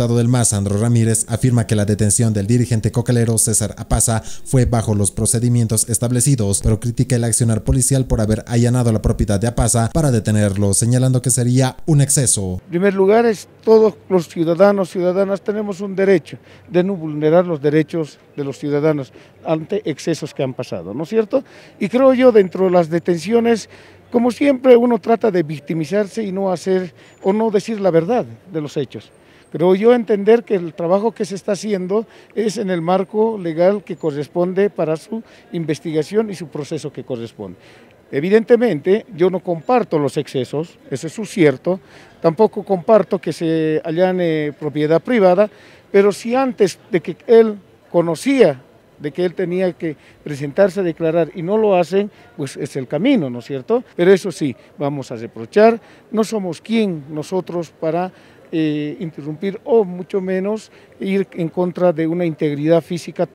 diputado del MAS, Andro Ramírez, afirma que la detención del dirigente cocalero César Apaza fue bajo los procedimientos establecidos, pero critica el accionar policial por haber allanado la propiedad de Apaza para detenerlo, señalando que sería un exceso. En primer lugar, todos los ciudadanos, y ciudadanas, tenemos un derecho de no vulnerar los derechos de los ciudadanos ante excesos que han pasado, ¿no es cierto? Y creo yo, dentro de las detenciones, como siempre, uno trata de victimizarse y no hacer o no decir la verdad de los hechos. Pero yo entender que el trabajo que se está haciendo es en el marco legal que corresponde para su investigación y su proceso que corresponde. Evidentemente, yo no comparto los excesos, eso es su cierto, tampoco comparto que se allane propiedad privada, pero si antes de que él conocía de que él tenía que presentarse a declarar y no lo hacen, pues es el camino, ¿no es cierto? Pero eso sí, vamos a reprochar, no somos quién nosotros para eh, interrumpir o mucho menos ir en contra de una integridad física.